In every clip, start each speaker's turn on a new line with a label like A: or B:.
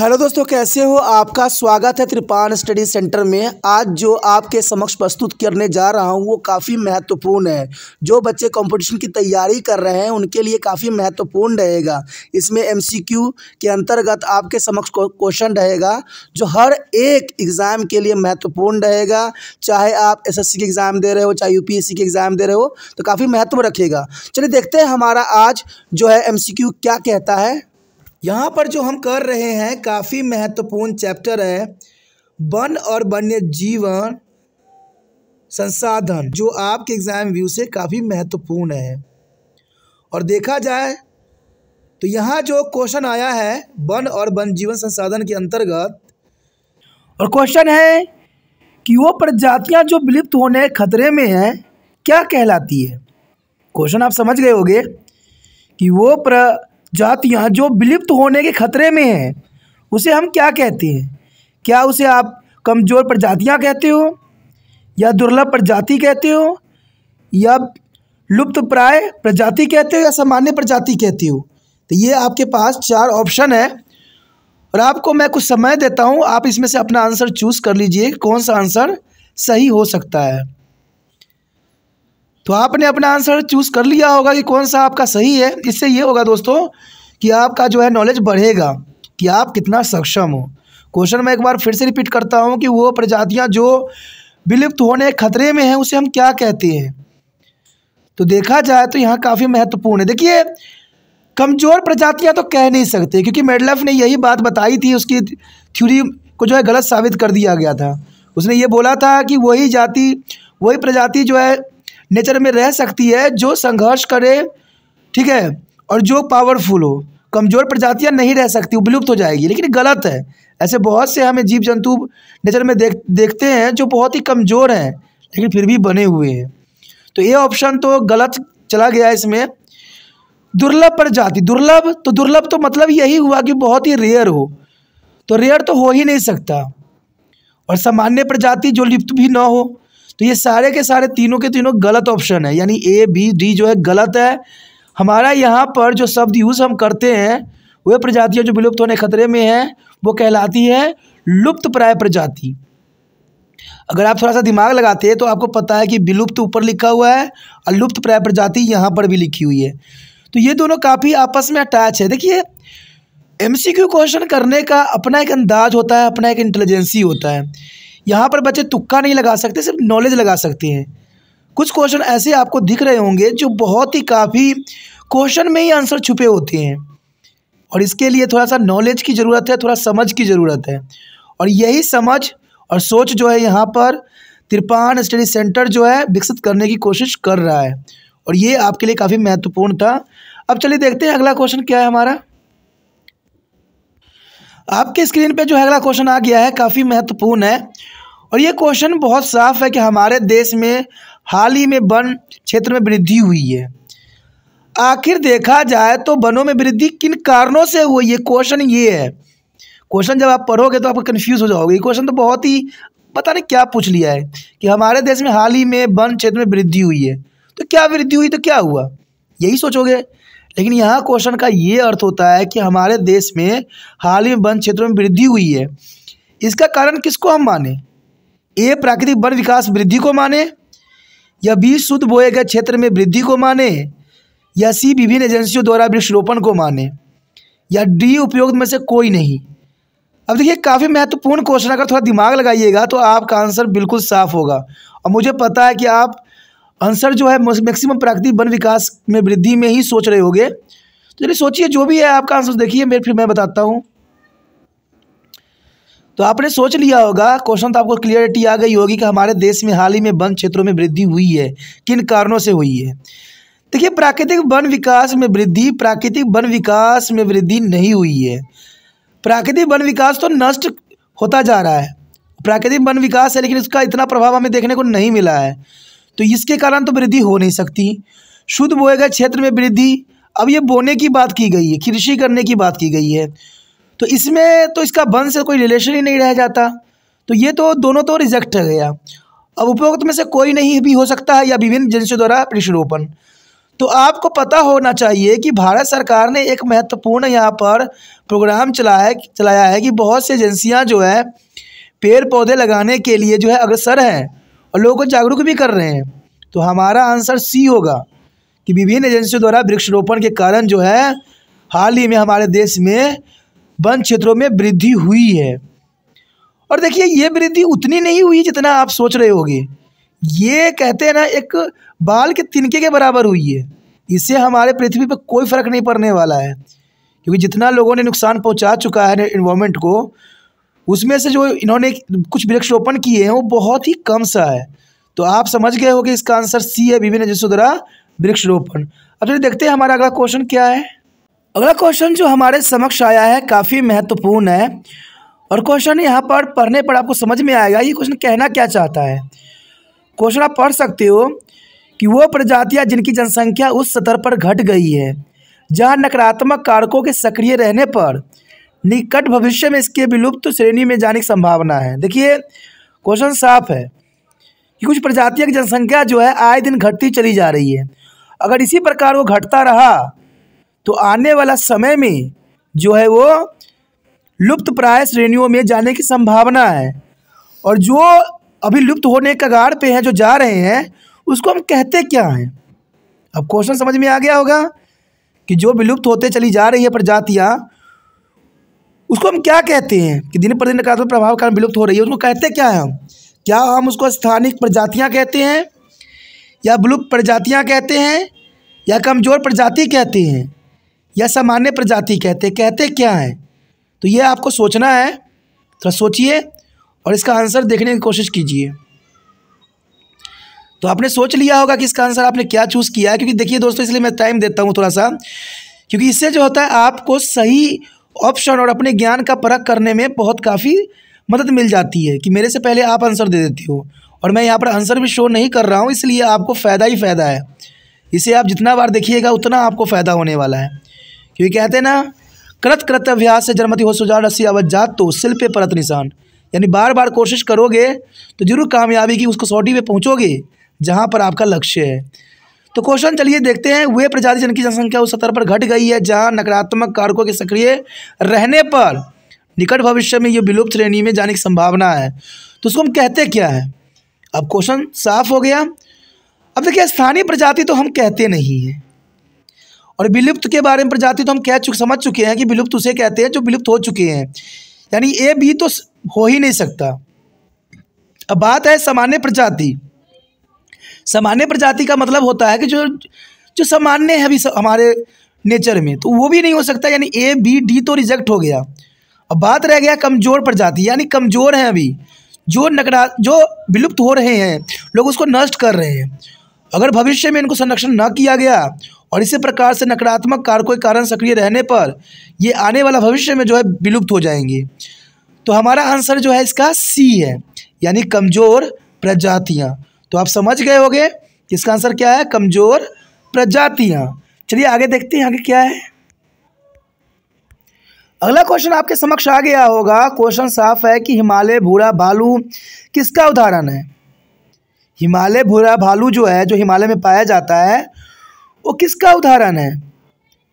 A: hello दोस्तों कैसे हो आपका स्वागत है त्रिपान स्टडी सेंटर में आज जो आपके समक्ष प्रस्तुत करने जा रहा हूं वो काफ़ी महत्वपूर्ण है जो बच्चे कंपटीशन की तैयारी कर रहे हैं उनके लिए काफ़ी महत्वपूर्ण रहेगा इसमें एमसीक्यू के अंतर्गत आपके समक्ष क्वेश्चन रहेगा जो हर एक एग्ज़ाम के लिए महत्वपूर्ण रहेगा चाहे आप एस के एग्ज़ाम दे रहे हो चाहे यू के एग्ज़ाम दे रहे हो तो काफ़ी महत्व रखेगा चलिए देखते हैं हमारा आज जो है एम क्या कहता है यहाँ पर जो हम कर रहे हैं काफ़ी महत्वपूर्ण चैप्टर है वन और वन्य जीवन संसाधन जो आपके एग्ज़ाम व्यू से काफ़ी महत्वपूर्ण है और देखा जाए तो यहाँ जो क्वेश्चन आया है वन और वन जीवन संसाधन के अंतर्गत और क्वेश्चन है कि वो प्रजातियाँ जो विलुप्त होने खतरे में हैं क्या कहलाती है क्वेश्चन आप समझ गए होगे कि वो प्र जातियाँ जो विलुप्त होने के खतरे में हैं उसे हम क्या कहते हैं क्या उसे आप कमज़ोर प्रजातियाँ कहते हो या दुर्लभ प्रजाति कहते हो या लुप्त प्राय प्रजाति कहते हो या सामान्य प्रजाति कहते हो तो ये आपके पास चार ऑप्शन है और आपको मैं कुछ समय देता हूँ आप इसमें से अपना आंसर चूज़ कर लीजिए कौन सा आंसर सही हो सकता है तो आपने अपना आंसर चूज़ कर लिया होगा कि कौन सा आपका सही है इससे ये होगा दोस्तों कि आपका जो है नॉलेज बढ़ेगा कि आप कितना सक्षम हो क्वेश्चन मैं एक बार फिर से रिपीट करता हूँ कि वो प्रजातियाँ जो विलुप्त होने खतरे में हैं उसे हम क्या कहते हैं तो देखा जाए तो यहाँ काफ़ी महत्वपूर्ण है देखिए कमज़ोर प्रजातियाँ तो कह नहीं सकते क्योंकि मेडलफ ने यही बात बताई थी उसकी थ्यूरी को जो है गलत साबित कर दिया गया था उसने ये बोला था कि वही जाति वही प्रजाति जो है नेचर में रह सकती है जो संघर्ष करे ठीक है और जो पावरफुल हो कमज़ोर प्रजातियां नहीं रह सकती वो विलुप्त हो जाएगी लेकिन गलत है ऐसे बहुत से हमें जीव जंतु नेचर में देख देखते हैं जो बहुत ही कमज़ोर हैं लेकिन फिर भी बने हुए हैं तो ये ऑप्शन तो गलत चला गया इसमें दुर्लभ प्रजाति दुर्लभ तो दुर्लभ तो मतलब यही हुआ कि बहुत ही रेयर हो तो रेयर तो हो ही नहीं सकता और सामान्य प्रजाति जो लिप्त भी ना हो तो ये सारे के सारे तीनों के तीनों गलत ऑप्शन है यानी ए बी डी जो है गलत है हमारा यहाँ पर जो शब्द यूज़ हम करते हैं वह प्रजातियाँ जो विलुप्त होने खतरे में हैं वो कहलाती है लुप्त प्राय प्रजाति अगर आप थोड़ा सा दिमाग लगाते हैं तो आपको पता है कि विलुप्त ऊपर लिखा हुआ है और लुप्त प्राय प्रजाति यहाँ पर भी लिखी हुई है तो ये दोनों काफ़ी आपस में अटैच है देखिए एम क्वेश्चन करने का अपना एक अंदाज होता है अपना एक इंटेलिजेंसी होता है यहाँ पर बच्चे तुक्का नहीं लगा सकते सिर्फ नॉलेज लगा सकते हैं कुछ क्वेश्चन ऐसे आपको दिख रहे होंगे जो बहुत ही काफ़ी क्वेश्चन में ही आंसर छुपे होते हैं और इसके लिए थोड़ा सा नॉलेज की ज़रूरत है थोड़ा समझ की ज़रूरत है और यही समझ और सोच जो है यहाँ पर तिरपान स्टडी सेंटर जो है विकसित करने की कोशिश कर रहा है और ये आपके लिए काफ़ी महत्वपूर्ण था अब चलिए देखते हैं अगला क्वेश्चन क्या है हमारा आपके स्क्रीन पे जो है अगला क्वेश्चन आ गया है काफ़ी महत्वपूर्ण है और ये क्वेश्चन बहुत साफ है कि हमारे देश में हाल ही में वन क्षेत्र में वृद्धि हुई है आखिर देखा जाए तो वनों में वृद्धि किन कारणों से हुई ये क्वेश्चन ये है क्वेश्चन जब आप पढ़ोगे तो आप कन्फ्यूज हो जाओगे ये क्वेश्चन तो बहुत ही पता नहीं क्या पूछ लिया है कि हमारे देश में हाल ही में वन क्षेत्र में वृद्धि हुई है तो क्या वृद्धि हुई तो क्या हुआ यही सोचोगे लेकिन यहाँ क्वेश्चन का ये अर्थ होता है कि हमारे देश में हाल ही में वन क्षेत्रों में वृद्धि हुई है इसका कारण किसको हम माने ए प्राकृतिक वन विकास वृद्धि को माने या बी शुद्ध बोए गए क्षेत्र में वृद्धि को माने या सी विभिन्न एजेंसियों द्वारा वृक्षरोपण को माने या डी उपयोग में से कोई नहीं अब देखिए काफ़ी महत्वपूर्ण क्वेश्चन अगर थोड़ा दिमाग लगाइएगा तो आपका आंसर बिल्कुल साफ होगा और मुझे पता है कि आप आंसर जो है मैक्सिमम प्राकृतिक वन विकास में वृद्धि में ही सोच रहे होगे तो चलिए सोचिए जो भी है आपका आंसर देखिए मैं फिर मैं बताता हूँ तो आपने सोच लिया होगा क्वेश्चन तो आपको क्लियरिटी आ गई होगी कि हमारे देश में हाल ही में वन क्षेत्रों में वृद्धि हुई है किन कारणों से हुई है देखिए प्राकृतिक वन विकास में वृद्धि प्राकृतिक वन विकास में वृद्धि नहीं हुई है प्राकृतिक वन विकास तो नष्ट होता जा रहा है प्राकृतिक वन विकास है लेकिन इसका इतना प्रभाव हमें देखने को नहीं मिला है तो इसके कारण तो वृद्धि हो नहीं सकती शुद्ध बोए गए क्षेत्र में वृद्धि अब ये बोने की बात की गई है कृषि करने की बात की गई है तो इसमें तो इसका वन से कोई रिलेशन ही नहीं रह जाता तो ये तो दोनों तो रिजेक्ट हो गया अब उपयुक्त में से कोई नहीं भी हो सकता है या विभिन्न एजेंसियों द्वारा वृक्षारोपण तो आपको पता होना चाहिए कि भारत सरकार ने एक महत्वपूर्ण यहाँ पर प्रोग्राम चलाया चलाया है कि बहुत सी एजेंसियाँ जो है पेड़ पौधे लगाने के लिए जो है अग्रसर हैं और लोगों को जागरूक भी कर रहे हैं तो हमारा आंसर सी होगा कि विभिन्न एजेंसियों द्वारा वृक्षारोपण के कारण जो है हाल ही में हमारे देश में वन क्षेत्रों में वृद्धि हुई है और देखिए ये वृद्धि उतनी नहीं हुई जितना आप सोच रहे होगे ये कहते हैं ना एक बाल के तिनके के बराबर हुई है इससे हमारे पृथ्वी पर कोई फर्क नहीं पड़ने वाला है क्योंकि जितना लोगों ने नुकसान पहुंचा चुका है इन्वामेंट को उसमें से जो इन्होंने कुछ वृक्षरोपण किए हैं वो बहुत ही कम सा है तो आप समझ गए हो कि इसका आंसर सी है विभिन्न जसोधरा वृक्षरोपण अब चलिए देखते हैं हमारा अगला क्वेश्चन क्या है अगला क्वेश्चन जो हमारे समक्ष आया है काफ़ी महत्वपूर्ण है और क्वेश्चन यहाँ पर पढ़ने पर आपको समझ में आएगा ये क्वेश्चन कहना क्या चाहता है क्वेश्चन आप पढ़ सकते हो कि वो प्रजातियाँ जिनकी जनसंख्या उस स्तर पर घट गई है जहाँ नकारात्मक कारकों के सक्रिय रहने पर निकट भविष्य में इसके विलुप्त श्रेणी में जाने की संभावना है देखिए क्वेश्चन साफ है कि कुछ प्रजातियों की जनसंख्या जो है आए दिन घटती चली जा रही है अगर इसी प्रकार वो घटता रहा तो आने वाला समय में जो है वो लुप्त प्राय श्रेणियों में जाने की संभावना है और जो अभी लुप्त होने कगार पे हैं जो जा रहे हैं उसको हम कहते क्या हैं अब क्वेश्चन समझ में आ गया होगा कि जो विलुप्त होते चली जा रही है प्रजातियाँ उसको हम क्या कहते हैं कि दिन प्रदिन नकारात्मक प्रभाव कारण विलुप्त हो रही है उसको कहते क्या हैं हम क्या हम उसको स्थानिक प्रजातियाँ कहते हैं या विलुप्त प्रजातियाँ कहते हैं या कमज़ोर प्रजाति कहते हैं या सामान्य प्रजाति कहते कहते क्या हैं तो ये आपको सोचना है थोड़ा सोचिए और इसका आंसर देखने की कोशिश कीजिए तो आपने सोच लिया होगा कि इसका आंसर आपने क्या चूज़ किया है क्योंकि देखिए दोस्तों इसलिए मैं टाइम देता हूँ थोड़ा सा क्योंकि इससे जो होता है आपको सही ऑप्शन और अपने ज्ञान का परख करने में बहुत काफ़ी मदद मिल जाती है कि मेरे से पहले आप आंसर दे देती हो और मैं यहाँ पर आंसर भी शो नहीं कर रहा हूँ इसलिए आपको फ़ायदा ही फ़ायदा है इसे आप जितना बार देखिएगा उतना आपको फ़ायदा होने वाला है क्योंकि कहते हैं ना कृत कृतव्यास से जन्मति हो सुजान रसी अवध जात तो शिल्प परत निशान यानी बार बार कोशिश करोगे तो जरूर कामयाबी की उसको सौटी पे पहुँचोगे जहाँ पर आपका लक्ष्य है तो क्वेश्चन चलिए देखते हैं वे प्रजाति जिनकी जनसंख्या उस स्तर पर घट गई है जहाँ नकारात्मक कारकों के सक्रिय रहने पर निकट भविष्य में ये विलुप्त श्रेणी में जाने की संभावना है तो उसको हम कहते क्या है अब क्वेश्चन साफ हो गया अब देखिए स्थानीय प्रजाति तो हम कहते नहीं हैं और विलुप्त के बारे में प्रजाति तो हम कह चुके समझ चुके हैं कि विलुप्त उसे कहते हैं जो विलुप्त हो चुके हैं यानी ए बी तो हो ही नहीं सकता अब बात है सामान्य प्रजाति सामान्य प्रजाति का मतलब होता है कि जो जो सामान्य है अभी हमारे नेचर में तो वो भी नहीं हो सकता यानी ए बी डी तो रिजेक्ट हो गया अब बात रह गया कमज़ोर प्रजाति यानी कमज़ोर हैं अभी जो नकड़ा जो विलुप्त हो रहे हैं लोग उसको नष्ट कर रहे हैं अगर भविष्य में इनको संरक्षण न किया गया और इसी प्रकार से नकारात्मक कारकों के कारण सक्रिय रहने पर ये आने वाला भविष्य में जो है विलुप्त हो जाएंगे तो हमारा आंसर जो है इसका सी है यानी कमज़ोर प्रजातियाँ तो आप समझ गए होगे इसका आंसर क्या है कमज़ोर प्रजातियाँ चलिए आगे देखते हैं आगे क्या है अगला क्वेश्चन आपके समक्ष आ गया होगा क्वेश्चन साफ है कि हिमालय भूरा भालू किसका उदाहरण है हिमालय भूरा भालू जो है जो हिमालय में पाया जाता है वो किसका उदाहरण है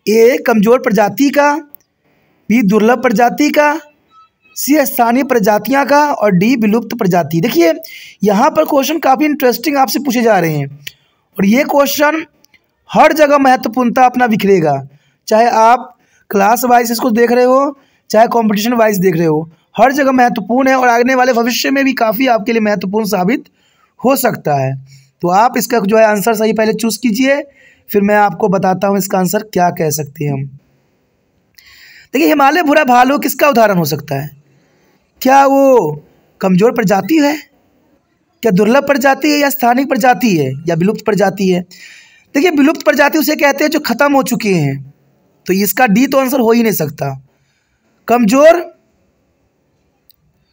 A: ए कमज़ोर प्रजाति का बी दुर्लभ प्रजाति का सी स्थानीय प्रजातियां का और डी विलुप्त प्रजाति देखिए यहाँ पर क्वेश्चन काफ़ी इंटरेस्टिंग आपसे पूछे जा रहे हैं और ये क्वेश्चन हर जगह महत्वपूर्णता अपना बिखरेगा चाहे आप क्लास वाइज इसको देख रहे हो चाहे कंपटीशन वाइज देख रहे हो हर जगह महत्वपूर्ण है और आने वाले भविष्य में भी काफ़ी आपके लिए महत्वपूर्ण साबित हो सकता है तो आप इसका जो है आंसर सही पहले चूज़ कीजिए फिर मैं आपको बताता हूँ इसका आंसर क्या कह सकते हैं हम देखिए हिमालय भूरा भालू किसका उदाहरण हो सकता है क्या वो कमज़ोर प्रजाति है क्या दुर्लभ प्रजाति है या स्थानिक प्रजाति है या विलुप्त प्रजाति है देखिए विलुप्त प्रजाति उसे कहते हैं जो खत्म हो चुके हैं तो इसका डी तो आंसर हो ही नहीं सकता कमजोर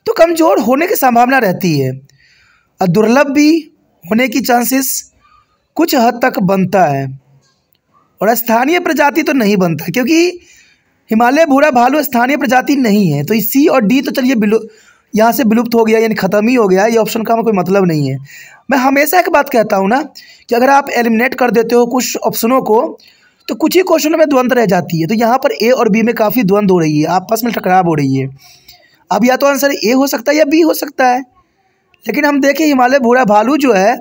A: तो कमजोर होने की संभावना रहती है और दुर्लभ भी होने की चांसेस कुछ हद तक बनता है और स्थानीय प्रजाति तो नहीं बनता क्योंकि हिमालय भूरा भालू स्थानीय प्रजाति नहीं है तो इस सी और डी तो चलिए बिलु यहाँ से विलुप्त हो गया यानी ख़त्म ही हो गया ये ऑप्शन का कोई मतलब नहीं है मैं हमेशा एक बात कहता हूँ ना कि अगर आप एलिमिनेट कर देते हो कुछ ऑप्शनों को तो कुछ ही क्वेश्चनों में द्वंद्व रह जाती है तो यहाँ पर ए और बी में काफ़ी द्वंद्व हो रही है आपस में टकराव हो रही है अब या तो आंसर ए हो सकता है या बी हो सकता है लेकिन हम देखें हिमालय भूरा भालू जो है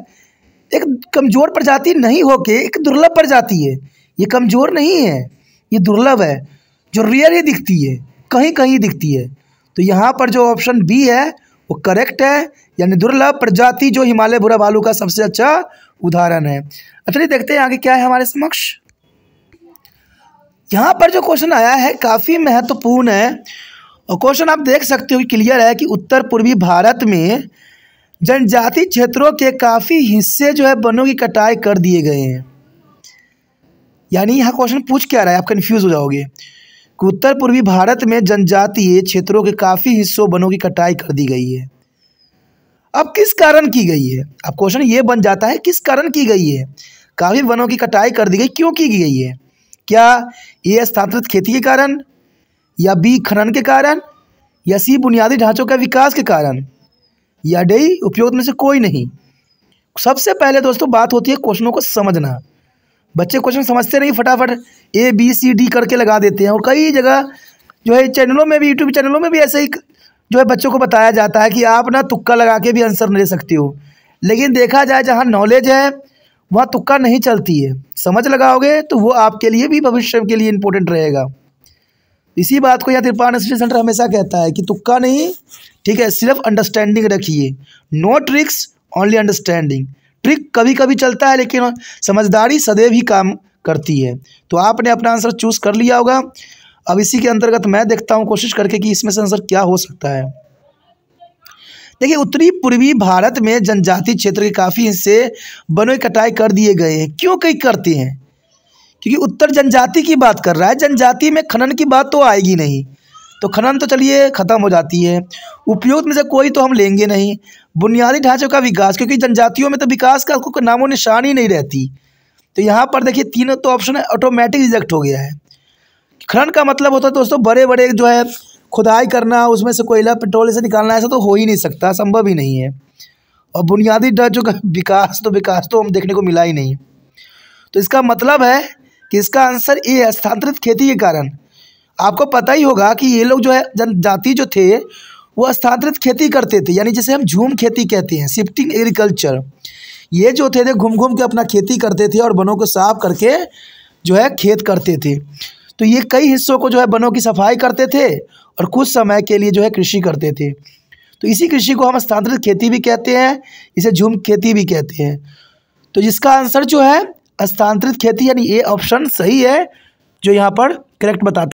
A: एक कमज़ोर प्रजाति नहीं होके एक दुर्लभ प्रजाति है ये कमज़ोर नहीं है ये दुर्लभ है जो रेयर ही दिखती है कहीं कहीं दिखती है तो यहाँ पर जो ऑप्शन बी है वो करेक्ट है यानी दुर्लभ प्रजाति जो हिमालय भूरा भालू का सबसे अच्छा उदाहरण है अच्छा देखते हैं आगे क्या है हमारे समक्ष यहाँ पर जो क्वेश्चन आया है काफ़ी महत्वपूर्ण है और क्वेश्चन आप देख सकते हो क्लियर है कि उत्तर पूर्वी भारत में जनजाति क्षेत्रों के काफ़ी हिस्से जो है वनों की कटाई कर दिए गए हैं यानी यहाँ क्वेश्चन पूछ क्या रहा है आप कन्फ्यूज़ हो जाओगे कि उत्तर पूर्वी भारत में जनजातीय क्षेत्रों के काफ़ी हिस्सों वनों की कटाई कर दी गई है अब किस कारण की गई है अब क्वेश्चन ये बन जाता है किस कारण की गई है काफ़ी वनों की कटाई कर दी गई क्यों की गई है क्या ए स्थानांतरित खेती के कारण या बी खनन के कारण या सी बुनियादी ढांचों का विकास के कारण या डे उपयोग में से कोई नहीं सबसे पहले दोस्तों बात होती है क्वेश्चनों को समझना बच्चे क्वेश्चन समझते नहीं फटाफट ए बी सी डी करके लगा देते हैं और कई जगह जो है चैनलों में भी यूट्यूब चैनलों में भी ऐसे ही जो है बच्चों को बताया जाता है कि आप ना तुक्का लगा के भी आंसर ले सकते हो लेकिन देखा जाए जहाँ नॉलेज है वहाँ तुक्का नहीं चलती है समझ लगाओगे तो वो आपके लिए भी भविष्य के लिए इम्पोर्टेंट रहेगा इसी बात को यहाँ त्रिपाण स्टडी सेंटर हमेशा कहता है कि तुक्का नहीं ठीक है सिर्फ अंडरस्टैंडिंग रखिए no tricks only understanding trick कभी कभी चलता है लेकिन समझदारी सदैव ही काम करती है तो आपने अपना आंसर चूज़ कर लिया होगा अब इसी के अंतर्गत मैं देखता हूँ कोशिश करके कि इसमें से आंसर क्या हो सकता है देखिए उत्तरी पूर्वी भारत में जनजाति क्षेत्र के काफ़ी हिस्से बनोई कटाई कर दिए गए हैं क्यों कई करते हैं क्योंकि उत्तर जनजाति की बात कर रहा है जनजाति में खनन की बात तो आएगी नहीं तो खनन तो चलिए ख़त्म हो जाती है उपयुक्त में से कोई तो हम लेंगे नहीं बुनियादी ढांचे का विकास क्योंकि जनजातियों में तो विकास का कोई नामो निशान ही नहीं रहती तो यहाँ पर देखिए तीनों तो ऑप्शन ऑटोमेटिक रिजेक्ट हो गया है खनन का मतलब होता है दोस्तों बड़े बड़े जो है खुदाई करना उसमें से कोयला पेट्रोल से निकालना ऐसा तो हो ही नहीं सकता संभव ही नहीं है और बुनियादी ढांचों का विकास तो विकास तो हम देखने को मिला ही नहीं तो इसका मतलब है कि इसका आंसर ए है स्थानांतरित खेती के कारण आपको पता ही होगा कि ये लोग जो है जनजाति जो थे वो स्थानांतरित खेती करते थे यानी जिसे हम झूम खेती कहते हैं शिफ्टिंग एग्रीकल्चर ये जो थे थे घूम घूम के अपना खेती करते थे और वनों को साफ करके जो है खेत करते थे तो ये कई हिस्सों को जो है वनों की सफाई करते थे और कुछ समय के लिए जो है कृषि करते थे तो इसी कृषि को हम स्थानांतरित खेती भी कहते हैं इसे झूम खेती भी कहते हैं तो जिसका आंसर जो है स्थानांतरित खेती यानी ये ऑप्शन सही है जो यहाँ पर करेक्ट बताते